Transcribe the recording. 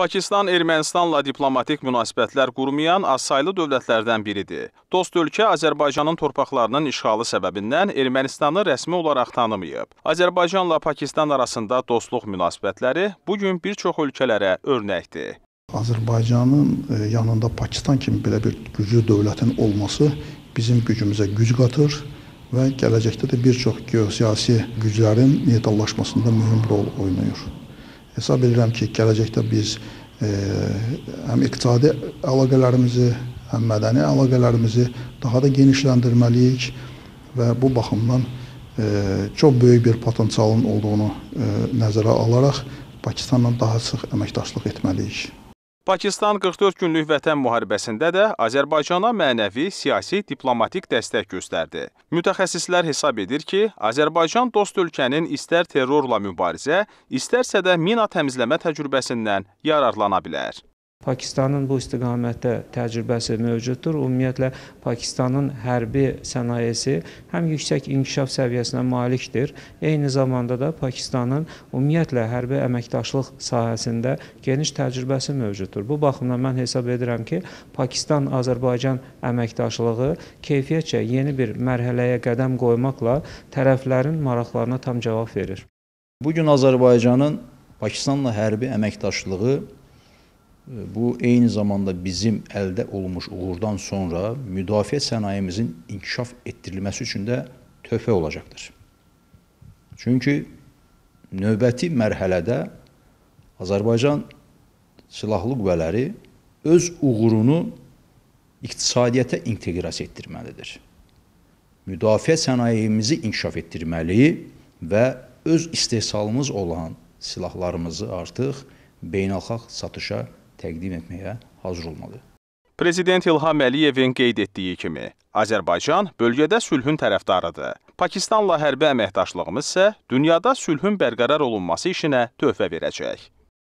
Pakistan Ermənistanla diplomatik münasibətlər qurmayan azsaylı dövlətlərdən biridir. Dost ölkə Azərbaycanın torpaqlarının işğalı səbəbindən Ermənistanı rəsmi olaraq tanımayıb. Azərbaycanla Pakistan arasında dostluq münasibətləri bu gün bir çox ölkələrə örnəkdir. Azərbaycanın e, yanında Pakistan kimi belə bir güclü dövlətin olması bizim gücümüzə güc qatır və gələcəkdə də bir çox geosiyasi güclərin nedallaşmasında mühüm rol oynayır. Hesab edirəm ki, gələcəkdə biz e, həm iqtisadi əlaqələrimizi, həm mədəni əlaqələrimizi daha da genişləndirməliyik və bu baxımdan e, çox böyük bir potensialın olduğunu e, nəzərə alaraq Pakistanla daha sıx əməkdaşlıq etməliyik. Pakistan 44 günlük vətən müharibəsində də Azərbaycana mənəvi, siyasi, diplomatik dəstək göstərdi. Mütəxəssislər hesab edir ki, Azərbaycan dost ölkənin istər terrorla mübarizə, istərsə də mina təmizləmə təcrübəsindən yararlana bilər. Pakistanın bu istiqamətdə təcrübəsi mövcuddur. Ümumiyyətlə Pakistanın hərbi sənayesi həm yüksək inkişaf səviyyəsinə malikdir, eyni zamanda da Pakistanın ümumiyyətlə hərbi əməkdaşlıq sahəsində geniş təcrübəsi mövcuddur. Bu baxımdan mən hesab edirəm ki, Pakistan-Azərbaycan əməkdaşlığı keyfiyyətcə yeni bir mərhələyə qədəm qoymaqla tərəflərin maraqlarına tam cavab verir. Bu gün Azərbaycanın Pakistanla hərbi əməkdaşlığı Bu eyni zamanda bizim əldə olmuş uğurdan sonra müdafiə sənayemizin inkişaf etdirilməsi üçün də töhfə olacaqdır. Çünki növbəti mərhələdə Azərbaycan silahlı qüvvələri öz uğurunu iqtisadiyyata inteqrasiya etdirməlidir. Müdafiə sənayemizi inkişaf etdirməli və öz istehsalımız olan silahlarımızı artıq beynəlxalq satışa təqdim etməyə hazır olmalıdır. Prezident İlham Əliyevin qeyd etdiyi kimi, Azərbaycan bölgədə sülhün tərəfdarıdır. Pakistanla hərbi əməkdaşlığımız isə dünyada sülhün bərqərar olunması işinə töhfə verəcək.